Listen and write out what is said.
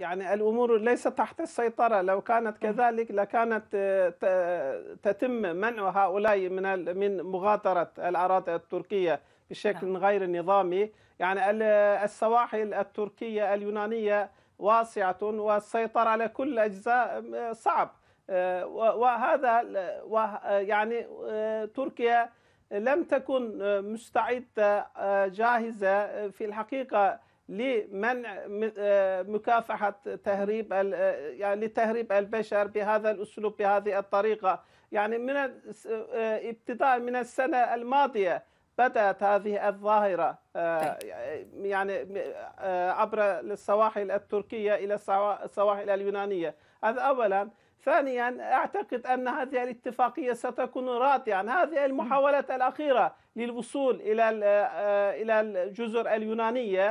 يعني الامور ليست تحت السيطره لو كانت نعم. كذلك لكانت آه، تتم منع هؤلاء من من مغادره الاراضي التركيه بشكل نعم. غير نظامي يعني السواحل التركيه اليونانيه واسعه والسيطره على كل اجزاء صعب آه، وهذا يعني آه، تركيا لم تكن مستعده جاهزه في الحقيقه لمنع آه، مكافحة تهريب آه، يعني لتهريب البشر بهذا الأسلوب بهذه الطريقة يعني من آه، ابتداء من السنة الماضية بدأت هذه الظاهرة طيب. يعني عبر السواحل التركية إلى السواحل اليونانية هذا أولا ثانيا أعتقد أن هذه الاتفاقية ستكون راتعا هذه المحاولات الأخيرة للوصول إلى إلى الجزر اليونانية